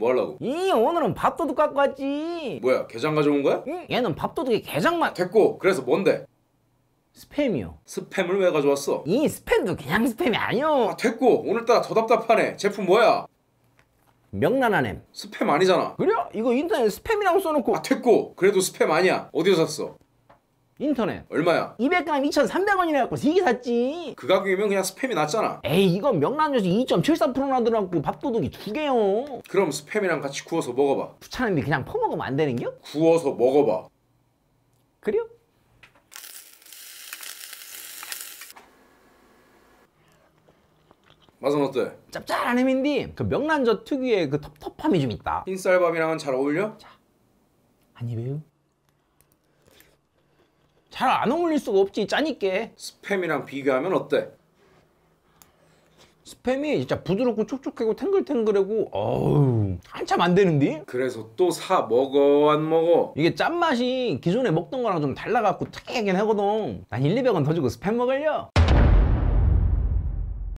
뭐 하려고? 이 오늘은 밥도둑 갖고 왔지 뭐야 게장 가져온 거야? 응? 얘는 밥도둑에 게장만 됐고 그래서 뭔데? 스팸이요 스팸을 왜 가져왔어? 이 스팸도 그냥 스팸이 아니요 아 됐고 오늘따라 더 답답하네 제품 뭐야? 명란하냄 스팸 아니잖아 그래? 이거 인터넷 스팸이라고 써놓고 아 됐고 그래도 스팸 아니야 어디서 샀어? 인터넷 얼마야? 200g 2,300원이라 갖고 이게 샀지 그 가격이면 그냥 스팸이 낫잖아 에이 이건 명란젓이 2.74% 나더라고 밥도둑이 두 개요 그럼 스팸이랑 같이 구워서 먹어봐 부찮은데 그냥 퍼먹으면 안 되는겨? 구워서 먹어봐 그래요? 맛은 어때? 짭짤한 햄인데 그 명란젓 특유의 그 텁텁함이 좀 있다 흰쌀밥이랑은 잘 어울려? 자, 한 입에요 잘안 어울릴 수가 없지 짜니까 스팸이랑 비교하면 어때? 스팸이 진짜 부드럽고 촉촉하고 탱글탱글하고 어우 한참 안 되는데? 그래서 또 사 먹어 안 먹어? 이게 짠맛이 기존에 먹던 거랑 좀 달라갖고 특이하긴 하거든 난 1, 200원 더 주고 스팸 먹을려